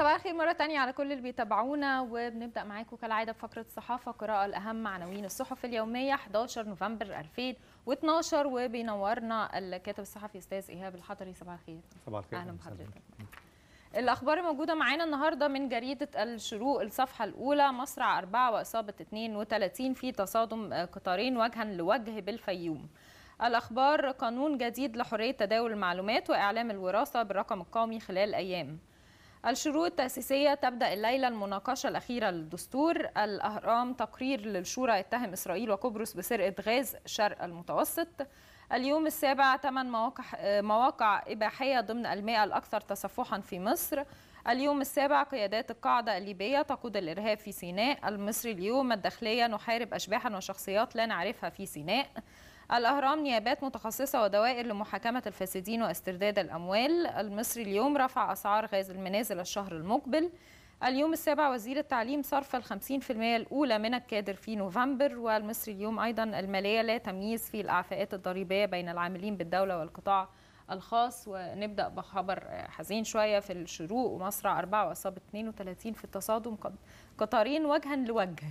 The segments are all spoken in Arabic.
صباح الخير مرة تانية على كل اللي بيتابعونا وبنبدأ معاكم كالعادة بفقرة الصحافة قراءة الأهم عناوين الصحف اليومية 11 نوفمبر 2012 وبينورنا الكاتب الصحفي أستاذ إيهاب الحضري صباح الخير صباح الخير أهلا بحضرتك نعم. الأخبار موجودة معانا النهاردة من جريدة الشروق الصفحة الأولى مصرع أربعة وإصابة 32 في تصادم قطارين وجها لوجه بالفيوم الأخبار قانون جديد لحرية تداول المعلومات وإعلام الوراثة بالرقم القومي خلال أيام الشروط التأسيسية تبدأ الليلة المناقشة الأخيرة للدستور الأهرام تقرير للشورى اتهم إسرائيل وقبرص بسرقة غاز شرق المتوسط اليوم السابع ثمان مواقع, مواقع إباحية ضمن المئة الأكثر تصفحا في مصر اليوم السابع قيادات القاعدة الليبية تقود الإرهاب في سيناء المصري اليوم الداخلية نحارب أشباحا وشخصيات لا نعرفها في سيناء الأهرام نيابات متخصصة ودوائر لمحاكمة الفاسدين واسترداد الأموال المصري اليوم رفع أسعار غاز المنازل الشهر المقبل اليوم السابع وزير التعليم صرف الخمسين في المائة الأولى من الكادر في نوفمبر والمصري اليوم أيضا المالية لا تمييز في الأعفاءات الضريبية بين العاملين بالدولة والقطاع الخاص ونبدأ بخبر حزين شوية في الشروق ومصرع أربعة وأصابة 32 في التصادم قطارين وجها لوجه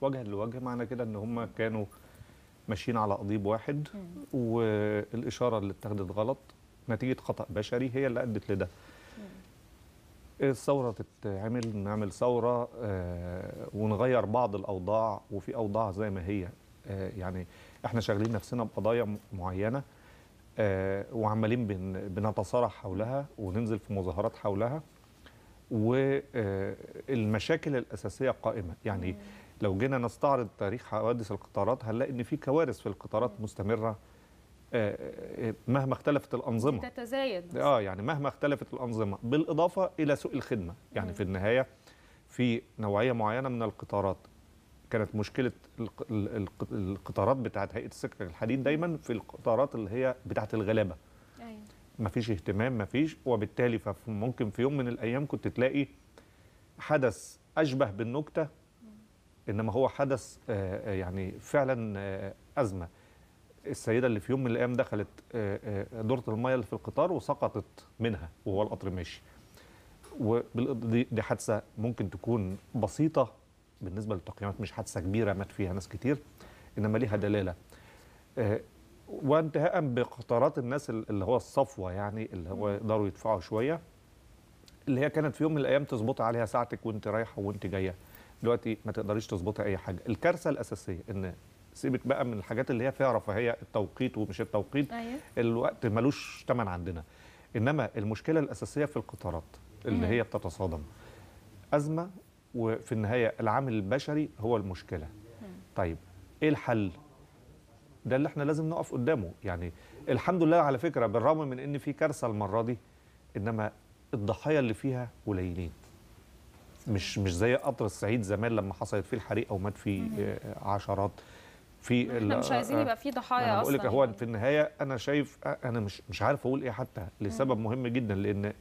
وجها لوجه معنى كده أن هم كانوا ماشيين على قضيب واحد والاشاره اللي اتخذت غلط نتيجه خطا بشري هي اللي ادت لده الثوره تتعمل نعمل ثوره آه، ونغير بعض الاوضاع وفي اوضاع زي ما هي آه، يعني احنا شاغلين نفسنا بقضايا معينه آه، وعمالين بنتصارع حولها وننزل في مظاهرات حولها والمشاكل الاساسيه قائمه يعني لو جينا نستعرض تاريخ حوادث القطارات هنلاقي ان في كوارث في القطارات مستمره آه، آه، آه، مهما اختلفت الانظمه بتتزايد اه يعني مهما اختلفت الانظمه بالاضافه الى سوء الخدمه يعني في النهايه في نوعيه معينه من القطارات كانت مشكله القطارات بتاعه هيئه السكك الحديد دايما في القطارات اللي هي بتاعه الغلابه ايوه مفيش اهتمام مفيش وبالتالي فممكن في يوم من الايام كنت تلاقي حدث اشبه بالنكته انما هو حدث آه، آه، يعني فعلا آه، ازمه السيده اللي في يوم من الايام دخلت دوره الميه اللي في القطار وسقطت منها وهو القطر ماشي ودي حادثه ممكن تكون بسيطه بالنسبه للتقييمات مش حادثه كبيره مات فيها ناس كتير انما ليها دلاله وانتهاء بقطارات الناس اللي هو الصفوه يعني اللي هو يقدروا يدفعوا شويه اللي هي كانت في يوم من الايام تظبط عليها ساعتك وانت رايحه وانت جايه دلوقتي ما تقدريش تظبطي اي حاجه الكارثه الاساسيه ان سيبك بقى من الحاجات اللي هي فيها رفاهيه التوقيت ومش التوقيت أيه. الوقت ملوش ثمن عندنا انما المشكله الاساسيه في القطارات اللي هي بتتصادم ازمه وفي النهايه العامل البشري هو المشكله طيب ايه الحل ده اللي احنا لازم نقف قدامه يعني الحمد لله على فكره بالرغم من ان في كارثه المره دي انما الضحايا اللي فيها قليلين مش مش زي قطر السعيد زمان لما حصلت فيه الحريق او مات فيه آه، عشرات في احنا مش عايزين آه، يبقى آه، في ضحايا اصلا بقول لك هو في النهايه انا شايف انا مش مش عارف اقول ايه حتى لسبب مهم جدا لان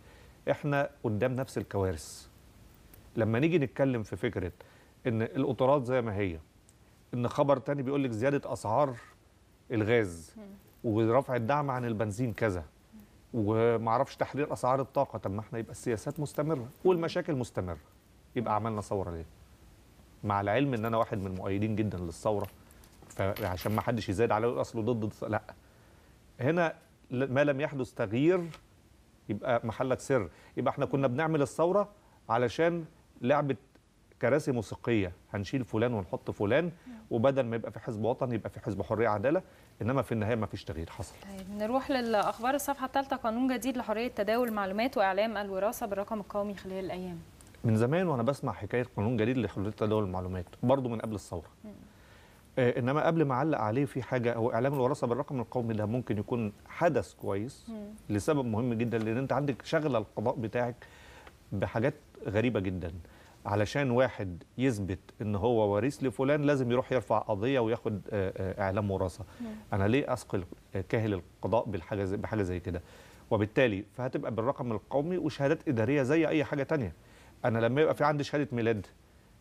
احنا قدام نفس الكوارث لما نيجي نتكلم في فكره ان القطارات زي ما هي ان خبر تاني بيقول لك زياده اسعار الغاز ورفع الدعم عن البنزين كذا ومعرفش تحرير اسعار الطاقه طب ما احنا يبقى السياسات مستمره والمشاكل مستمره يبقى عملنا ثوره ليه مع العلم ان انا واحد من المؤيدين جدا للثوره فعشان ما حدش يزايد على اصله ضد لا هنا ما لم يحدث تغيير يبقى محلك سر يبقى احنا كنا بنعمل الثوره علشان لعبه كراسي موسيقيه هنشيل فلان ونحط فلان نعم. وبدل ما يبقى في حزب وطني يبقى في حزب حريه عداله انما في النهايه ما فيش تغيير حصل. طيب نروح للاخبار الصفحه الثالثه قانون جديد لحريه تداول معلومات واعلام الوراثه بالرقم القومي خلال الايام. من زمان وانا بسمع حكايه قانون جديد لحدود دول المعلومات برضه من قبل الثوره آه انما قبل ما اعلق عليه في حاجه هو اعلام الوراثه بالرقم القومي ده ممكن يكون حدث كويس مم. لسبب مهم جدا لان انت عندك شغله القضاء بتاعك بحاجات غريبه جدا علشان واحد يثبت ان هو وريث لفلان لازم يروح يرفع قضيه وياخد آه، آه، اعلام وراثه انا ليه اثقل آه، كاهل القضاء بالحاجه زي بحاجه زي كده وبالتالي فهتبقى بالرقم القومي وشهادات اداريه زي اي حاجه تانية انا لما يبقى في عندي شهاده ميلاد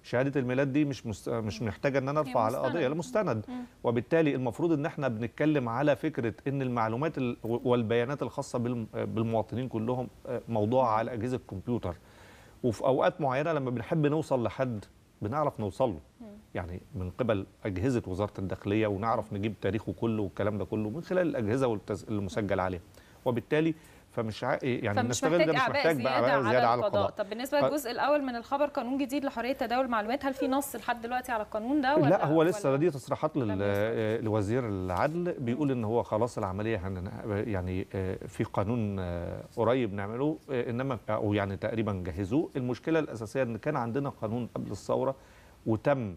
شهاده الميلاد دي مش مست... مش محتاجه ان انا ارفع على قضيه المستند مستند وبالتالي المفروض ان احنا بنتكلم على فكره ان المعلومات ال... والبيانات الخاصه بالم... بالمواطنين كلهم آه، موضوعه على اجهزه الكمبيوتر وفي اوقات معينه لما بنحب نوصل لحد بنعرف نوصل له يعني من قبل اجهزه وزاره الداخليه ونعرف نجيب تاريخه كله والكلام ده كله من خلال الاجهزه والتز... المسجل عليها وبالتالي فمش إيه، يعني فمش محتاج ده مش محتاج زيادة بقى زيادة, زياده على القضاء طب بالنسبه للجزء ف... الاول من الخبر قانون جديد لحريه تداول المعلومات هل في نص لحد دلوقتي على القانون ده ولا لا هو لسه ولا... دي تصريحات لل... آه، لوزير العدل بيقول ان هو خلاص العمليه هن... يعني آه، في قانون آه، قريب نعمله انما او يعني تقريبا جهزوه المشكله الاساسيه ان كان عندنا قانون قبل الثوره وتم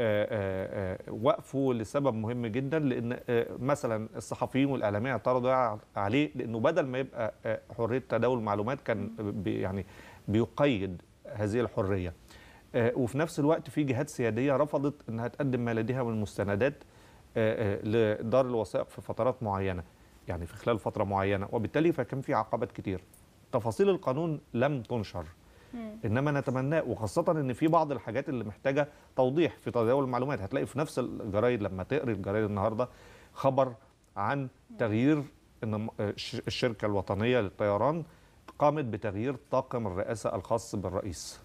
آه، آه، آه، وقفه لسبب مهم جدا لان مثلا الصحفيين والاعلاميين اعترضوا عليه لانه بدل ما يبقى حريه تداول المعلومات كان بي يعني بيقيد هذه الحريه وفي نفس الوقت في جهات سياديه رفضت انها تقدم ما لديها من مستندات لدار الوثائق في فترات معينه يعني في خلال فتره معينه وبالتالي فكان في عقبات كتير تفاصيل القانون لم تنشر انما نتمناه وخاصه ان في بعض الحاجات اللي محتاجه توضيح في تداول المعلومات هتلاقي في نفس الجرايد لما تقري الجرايد النهارده خبر عن تغيير ان الشركه الوطنيه للطيران قامت بتغيير طاقم الرئاسه الخاص بالرئيس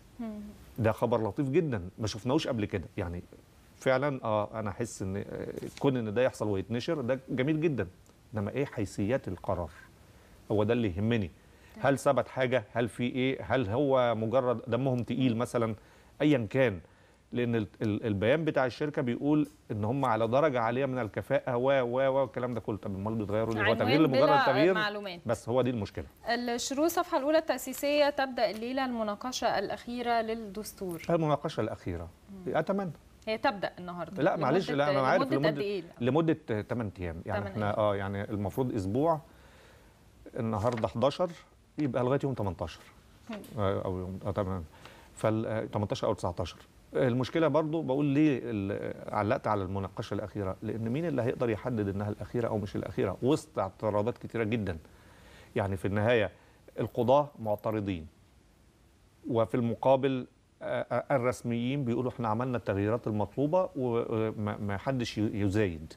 ده خبر لطيف جدا ما شفناهوش قبل كده يعني فعلا اه انا احس ان آه، كون ان ده يحصل ويتنشر ده جميل جدا انما ايه حيثيات القرار هو ده اللي يهمني هل ثبت حاجه هل في ايه هل هو مجرد دمهم تقيل مثلا ايا كان لان البيان بتاع الشركه بيقول ان هم على درجه عاليه من الكفاءه و و و الكلام ده كله طب امال بيتغيروا ليه هو تغيير لمجرد تغيير بس هو دي المشكله الشروط الصفحه الاولى التاسيسيه تبدا الليله المناقشه الاخيره للدستور المناقشه الاخيره اتمنى هي تبدا النهارده لا معلش لا انا عارف لمده لمده, إيه؟ لمدة 8 ايام يعني احنا اه يعني المفروض اسبوع النهارده 11 يبقى لغايه يوم 18 او يوم اه تمام فال 18 آه، او 19 المشكله برضو بقول ليه علقت على المناقشه الاخيره لان مين اللي هيقدر يحدد انها الاخيره او مش الاخيره وسط اعتراضات كثيره جدا يعني في النهايه القضاه معترضين وفي المقابل آه، آه، الرسميين بيقولوا احنا عملنا التغييرات المطلوبه وما حدش يزايد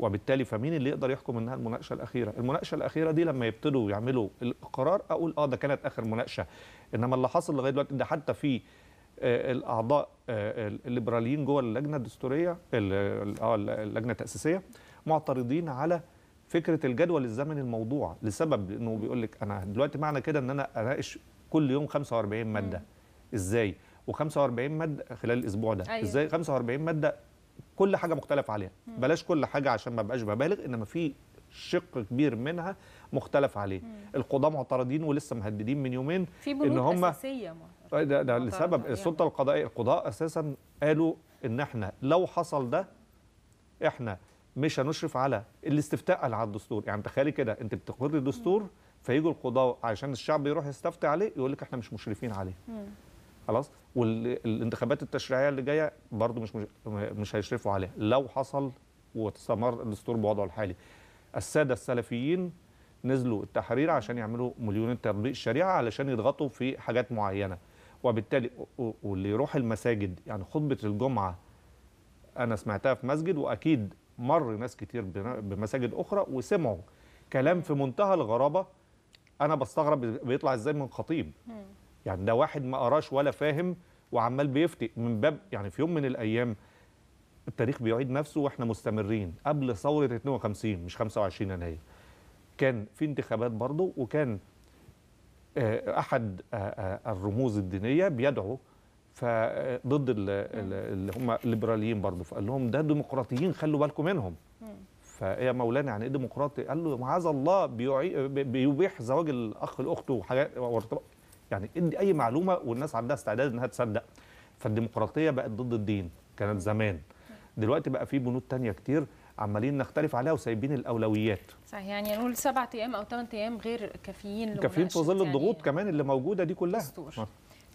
وبالتالي فمين اللي يقدر يحكم انها المناقشه الاخيره المناقشه الاخيره دي لما يبتدوا يعملوا القرار اقول اه ده كانت اخر مناقشه انما اللي حصل لغايه دلوقتي ده حتى في آه، الاعضاء آه، الليبراليين جوه اللجنه الدستوريه آه، اللجنه التاسيسيه معترضين على فكره الجدول الزمني الموضوع لسبب انه بيقول لك انا دلوقتي معنى كده ان انا اناقش كل يوم 45 ماده ازاي و45 ماده خلال الاسبوع ده أيوة. ازاي 45 ماده كل حاجه مختلف عليها بلاش كل حاجه عشان ما بقاش ببالغ انما في شق كبير منها مختلف عليه القضاه معترضين ولسه مهددين من يومين في ان هم اساسيه آه، ده, ده لسبب السلطه القضائيه القضاء اساسا قالوا ان احنا لو حصل ده احنا مش هنشرف على الاستفتاء على الدستور يعني تخيلي كده انت بتقري الدستور فيجوا القضاه عشان الشعب يروح يستفتي عليه يقول لك احنا مش مشرفين عليه خلاص والانتخابات التشريعيه اللي جايه برضو مش مش هيشرفوا عليها لو حصل واستمر الدستور بوضعه الحالي الساده السلفيين نزلوا التحرير عشان يعملوا مليون تطبيق الشريعه علشان يضغطوا في حاجات معينه وبالتالي واللي يروح المساجد يعني خطبه الجمعه انا سمعتها في مسجد واكيد مر ناس كتير بمساجد اخرى وسمعوا كلام في منتهى الغرابه انا بستغرب بيطلع ازاي من خطيب يعني ده واحد ما قراش ولا فاهم وعمال بيفتي من باب يعني في يوم من الايام التاريخ بيعيد نفسه واحنا مستمرين قبل ثوره 52 مش 25 يناير كان في انتخابات برضه وكان آه، احد آه، آه، الرموز الدينيه بيدعو فضد اللي هم الليبراليين برضه فقال لهم ده ديمقراطيين خلوا بالكم منهم فايه يا مولانا يعني ايه ديمقراطي قال له معاذ الله بيبيح زواج الاخ لاخته وحاجات يعني ادي اي معلومه والناس عندها استعداد انها تصدق فالديمقراطيه بقت ضد الدين كانت زمان دلوقتي بقى في بنود تانية كتير عمالين نختلف عليها وسايبين الاولويات صحيح يعني نقول سبعة ايام او ثمان ايام غير كافيين كافيين في ظل الضغوط كمان اللي موجوده دي كلها دستور.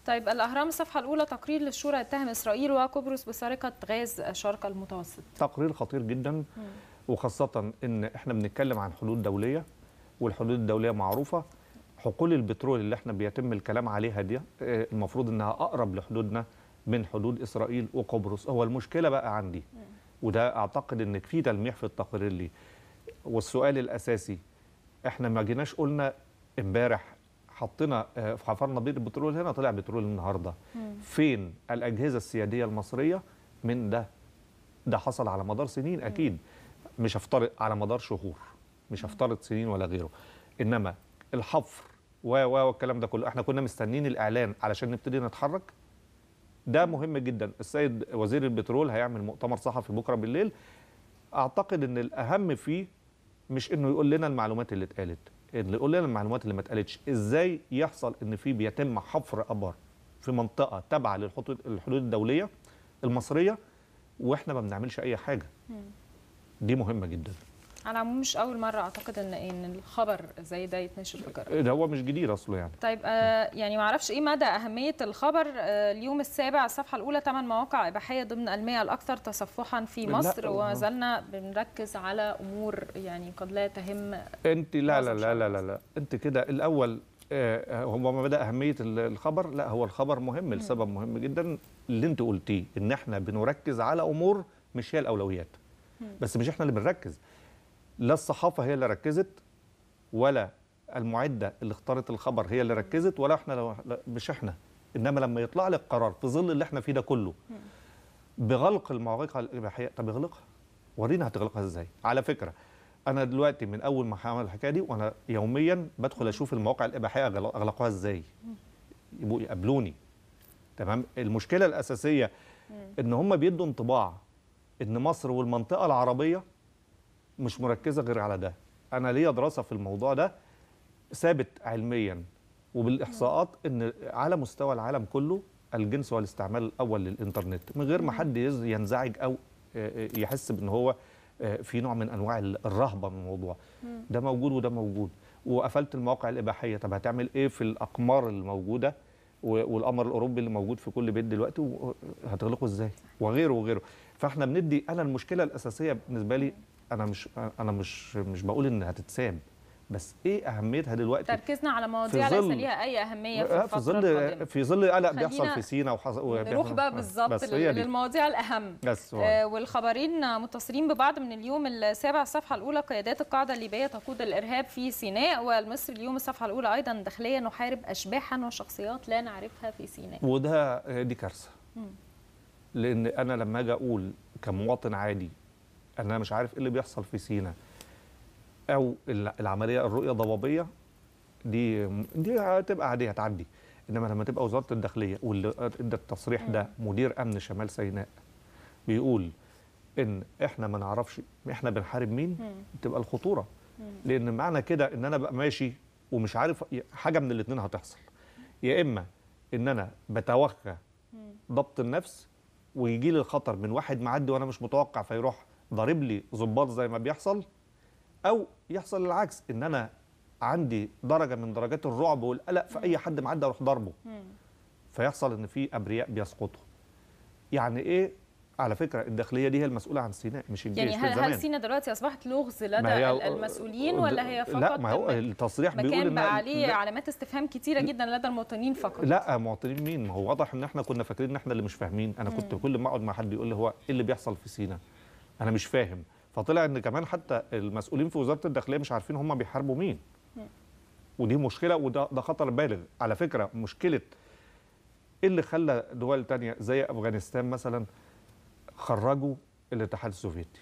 طيب الاهرام الصفحه الاولى تقرير للشورى اتهم اسرائيل وقبرص بسرقه غاز شرق المتوسط تقرير خطير جدا م. وخاصه ان احنا بنتكلم عن حدود دوليه والحدود الدوليه معروفه حقول البترول اللي احنا بيتم الكلام عليها دي آه، المفروض انها اقرب لحدودنا من حدود اسرائيل وقبرص هو المشكله بقى عندي وده اعتقد ان في تلميح في التقرير ليه والسؤال الاساسي احنا ما جيناش قلنا امبارح حطينا آه، حفرنا بير البترول هنا طلع بترول النهارده فين الاجهزه السياديه المصريه من ده ده حصل على مدار سنين اكيد مش هفترض على مدار شهور مش هفترض سنين ولا غيره انما الحفر و و والكلام ده كله احنا كنا مستنيين الاعلان علشان نبتدي نتحرك ده مهم جدا السيد وزير البترول هيعمل مؤتمر صحفي بكره بالليل اعتقد ان الاهم فيه مش انه يقول لنا المعلومات اللي اتقالت اللي يقول لنا المعلومات اللي ما اتقالتش ازاي يحصل ان في بيتم حفر ابار في منطقه تابعه للحدود الدوليه المصريه واحنا ما بنعملش اي حاجه دي مهمه جدا على العموم مش اول مره اعتقد ان ان الخبر زي ده يتنشر في الجرائد ده هو مش جديد اصله يعني طيب آه يعني ما اعرفش ايه مدى اهميه الخبر آه اليوم السابع الصفحه الاولى ثمان مواقع اباحيه ضمن الميه الاكثر تصفحا في مصر وما زلنا بنركز على امور يعني قد لا تهم انت لا لا لا لا لا, لا. انت كده الاول آه, آه، هو ما بدا اهميه الخبر لا هو الخبر مهم لسبب مهم جدا اللي انت قلتيه ان احنا بنركز على امور مش هي الاولويات بس مش احنا اللي بنركز لا الصحافه هي اللي ركزت ولا المعده اللي اختارت الخبر هي اللي ركزت ولا احنا لو مش احنا انما لما يطلع لك قرار في ظل اللي احنا فيه ده كله بغلق المواقع الاباحيه طب اغلقها ورينا هتغلقها ازاي على فكره انا دلوقتي من اول ما هعمل الحكايه دي وانا يوميا بدخل اشوف المواقع الاباحيه اغلقوها ازاي يبقوا يقابلوني تمام المشكله الاساسيه ان هم بيدوا انطباع ان مصر والمنطقه العربيه مش مركزه غير على ده انا ليا دراسه في الموضوع ده ثابت علميا وبالاحصاءات ان على مستوى العالم كله الجنس هو الاستعمال الاول للانترنت من غير ما حد ينزعج او يحس بان هو في نوع من انواع الرهبه من الموضوع ده موجود وده موجود وقفلت المواقع الاباحيه طب هتعمل ايه في الاقمار الموجوده والقمر الاوروبي اللي موجود في كل بيت دلوقتي هتغلقه ازاي وغيره وغيره فاحنا بندي انا المشكله الاساسيه بالنسبه لي انا مش انا مش مش بقول ان هتتساب بس ايه اهميتها دلوقتي تركيزنا على مواضيع ليس ليها اي اهميه في آه، ظل في ظل قلق بيحصل في سينا وحص... نروح بقى آه، بالظبط للمواضيع الاهم بس آه والخبرين متصلين ببعض من اليوم السابع الصفحه الاولى قيادات القاعده الليبيه تقود الارهاب في سيناء والمصري اليوم الصفحه الاولى ايضا داخليا نحارب اشباحا وشخصيات لا نعرفها في سيناء وده دي كارثه لان انا لما اجي اقول كمواطن عادي انا مش عارف ايه اللي بيحصل في سينا او العمليه الرؤيه الضبابيه دي دي هتبقى عاديه هتعدي انما لما تبقى وزاره الداخليه واللي ادى التصريح ده مدير امن شمال سيناء بيقول ان احنا ما نعرفش احنا بنحارب مين تبقى الخطوره لان معنى كده ان انا بقى ماشي ومش عارف حاجه من الاثنين هتحصل يا اما ان انا بتوخى ضبط النفس ويجي لي الخطر من واحد معدي وانا مش متوقع فيروح ضارب لي ظباط زي ما بيحصل او يحصل العكس ان انا عندي درجه من درجات الرعب والقلق في اي حد معدي اروح ضربه فيحصل ان في ابرياء بيسقطوا يعني ايه على فكره الداخليه دي هي المسؤوله عن سيناء مش الجيش يعني هل, هل سيناء دلوقتي اصبحت لغز لدى المسؤولين ولا هي فقط لا ما هو التصريح بيقول ان بقى عليه علامات استفهام كتيره جدا لدى المواطنين فقط لا مواطنين مين ما هو واضح ان احنا كنا فاكرين ان احنا اللي مش فاهمين انا كنت كل ما اقعد مع حد يقول لي هو ايه اللي بيحصل في سيناء انا مش فاهم فطلع ان كمان حتى المسؤولين في وزاره الداخليه مش عارفين هم بيحاربوا مين ودي مشكله وده ده خطر بالغ على فكره مشكله ايه اللي خلى دول تانية زي افغانستان مثلا خرجوا الاتحاد السوفيتي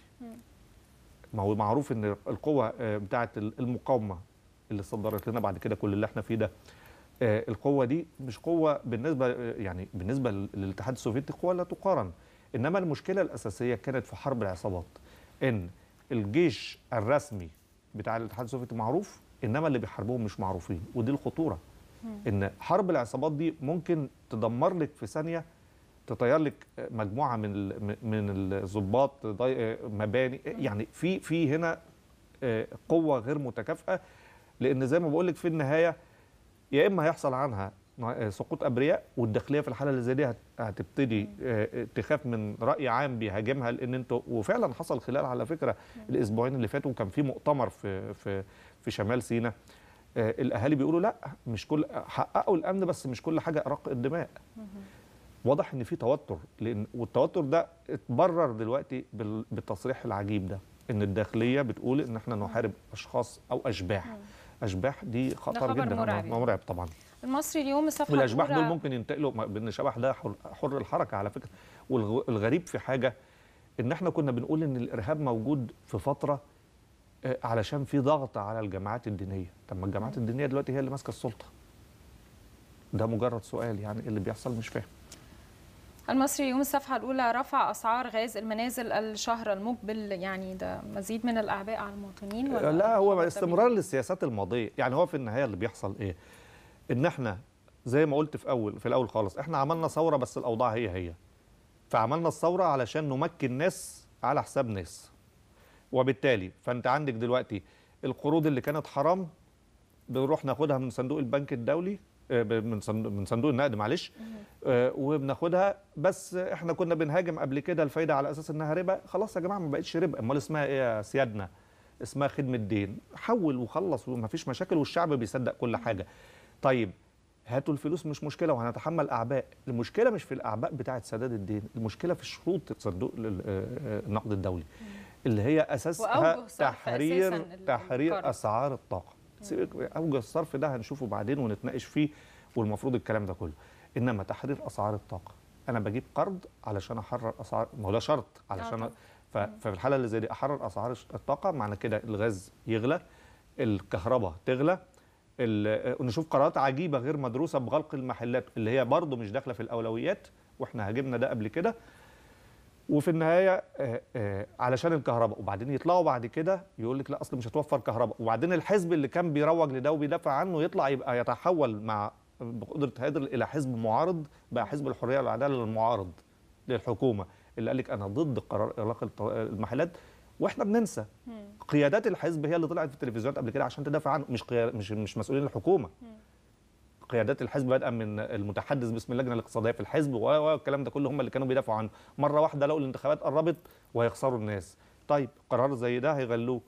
ما هو معروف ان القوه آه، بتاعه المقاومه اللي صدرت لنا بعد كده كل اللي احنا فيه ده آه، القوه دي مش قوه بالنسبه آه، يعني بالنسبه للاتحاد السوفيتي قوه لا تقارن انما المشكله الاساسيه كانت في حرب العصابات ان الجيش الرسمي بتاع الاتحاد السوفيتي معروف انما اللي بيحاربوهم مش معروفين ودي الخطوره ان حرب العصابات دي ممكن تدمر لك في ثانيه تطير لك مجموعه من من الظباط مباني يعني في في هنا آه، قوه غير متكافئه لان زي ما بقول لك في النهايه يا اما هيحصل عنها آه، سقوط ابرياء والداخليه في الحاله اللي زي دي هتبتدي آه، آه، تخاف من راي عام بيهاجمها لان انتوا وفعلا حصل خلال على فكره الاسبوعين اللي فاتوا كان في مؤتمر في في في شمال سيناء الاهالي بيقولوا لا مش كل حققوا الامن بس مش كل حاجه رق الدماء واضح ان في توتر لان والتوتر ده اتبرر دلوقتي بالتصريح العجيب ده ان الداخليه بتقول ان احنا نحارب اشخاص او اشباح اشباح دي خطر جدا مرعب. مرعب يعني. طبعا المصري اليوم صفحه والاشباح دول ممكن ينتقلوا بان شبح ده حر, حر الحركه على فكره والغريب في حاجه ان احنا كنا بنقول ان الارهاب موجود في فتره آه، علشان في ضغط على الجماعات الدينيه طب ما الجماعات أيوة. الدينيه دلوقتي هي اللي ماسكه السلطه ده مجرد سؤال يعني اللي بيحصل مش فاهم المصري يوم الصفحة الأولى رفع أسعار غاز المنازل الشهر المقبل يعني ده مزيد من الأعباء على المواطنين ولا لا هو استمرار للسياسات الماضية يعني هو في النهاية اللي بيحصل إيه؟ ان احنا زي ما قلت في اول في الاول خالص احنا عملنا ثوره بس الاوضاع هي هي فعملنا الثوره علشان نمكن ناس على حساب ناس وبالتالي فانت عندك دلوقتي القروض اللي كانت حرام بنروح ناخدها من صندوق البنك الدولي آه، من صندوق من صندوق النقد معلش آه، وبناخدها بس احنا كنا بنهاجم قبل كده الفايده على اساس انها ربا خلاص يا جماعه ما بقتش ربا امال اسمها ايه يا سيادنا اسمها خدمه دين حول وخلص وما فيش مشاكل والشعب بيصدق كل حاجه طيب هاتوا الفلوس مش مشكله وهنتحمل اعباء المشكله مش في الاعباء بتاعه سداد الدين المشكله في شروط صندوق آه، النقد الدولي اللي هي اساسها تحرير تحرير اسعار الطاقه اوجه الصرف ده هنشوفه بعدين ونتناقش فيه والمفروض الكلام ده كله انما تحرير اسعار الطاقه انا بجيب قرض علشان احرر اسعار ما هو ده شرط علشان آه، ففي الحاله اللي زي دي احرر اسعار الطاقه معنى كده الغاز يغلى الكهرباء تغلى آه، نشوف قرارات عجيبه غير مدروسه بغلق المحلات اللي هي برضه مش داخله في الاولويات واحنا هاجمنا ده قبل كده وفي النهايه آآ آه، آآ آه، علشان الكهرباء وبعدين يطلعوا بعد كده يقول لك لا اصل مش هتوفر كهرباء وبعدين الحزب اللي كان بيروج لده وبيدافع عنه يطلع يبقى يتحول مع بقدره هادر الى حزب معارض بقى حزب الحريه والعداله المعارض للحكومه اللي قال لك انا ضد قرار اغلاق المحلات واحنا بننسى قيادات الحزب هي اللي طلعت في التلفزيونات قبل كده عشان تدافع عنه مش قيادة مش مش مسؤولين الحكومه قيادات الحزب بدءا من المتحدث باسم اللجنه الاقتصاديه في الحزب والكلام ده كله هم اللي كانوا بيدافعوا عنه مره واحده لقوا الانتخابات قربت وهيخسروا الناس طيب قرار زي ده هيغلوه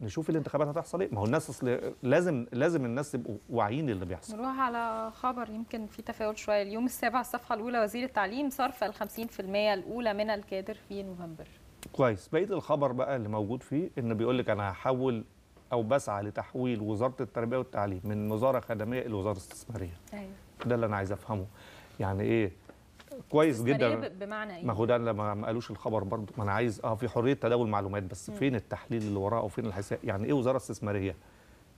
نشوف الانتخابات هتحصل ايه ما هو الناس اصل لازم لازم الناس تبقوا واعيين للي بيحصل نروح على خبر يمكن في تفاؤل شويه اليوم السابع الصفحه الاولى وزير التعليم صرف ال 50% الاولى من الكادر في نوفمبر كويس بقيه الخبر بقى اللي موجود فيه ان بيقول لك انا هحول او بسعى لتحويل وزاره التربيه والتعليم من وزاره خدميه الى وزاره استثماريه ايوه ده اللي انا عايز افهمه يعني ايه كويس جدا بمعنى ايه ما هو ده لما ما قالوش الخبر برضه ما انا عايز اه في حريه تداول معلومات بس م. فين التحليل اللي وراه وفين الحساب يعني ايه وزاره استثماريه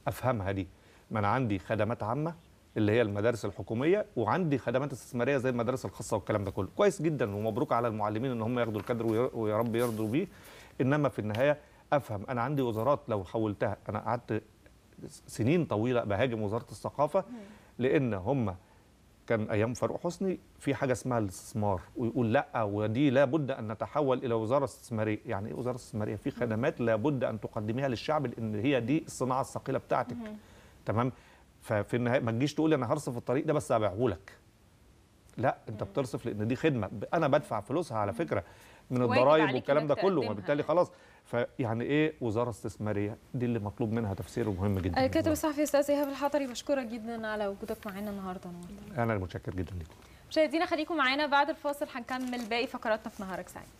افهمها دي ما انا عندي خدمات عامه اللي هي المدارس الحكوميه وعندي خدمات استثماريه زي المدارس الخاصه والكلام ده كله كويس جدا ومبروك على المعلمين ان هم ياخدوا الكادر ويا رب يرضوا بيه انما في النهايه افهم انا عندي وزارات لو حولتها انا قعدت سنين طويله بهاجم وزاره الثقافه لان هم كان ايام فاروق حسني في حاجه اسمها الاستثمار ويقول لا ودي لابد ان نتحول الى وزاره استثماريه يعني ايه وزاره استثماريه في خدمات لابد ان تقدميها للشعب لان هي دي الصناعه الثقيله بتاعتك تمام ففي النهايه ما تجيش تقول انا هرصف الطريق ده بس هبيعه لك لا انت بترصف لان دي خدمه انا بدفع فلوسها على فكره من الضرايب والكلام ده كله وبالتالي خلاص فيعني ايه وزاره استثماريه دي اللي مطلوب منها تفسير مهم جدا الكاتب آه، الصحفي استاذ ايهاب الحضري مشكوره جدا على وجودك معانا النهارده انا متشكر جدا ليكم مشاهدينا خليكم معانا بعد الفاصل هنكمل باقي فقراتنا في نهارك سعيد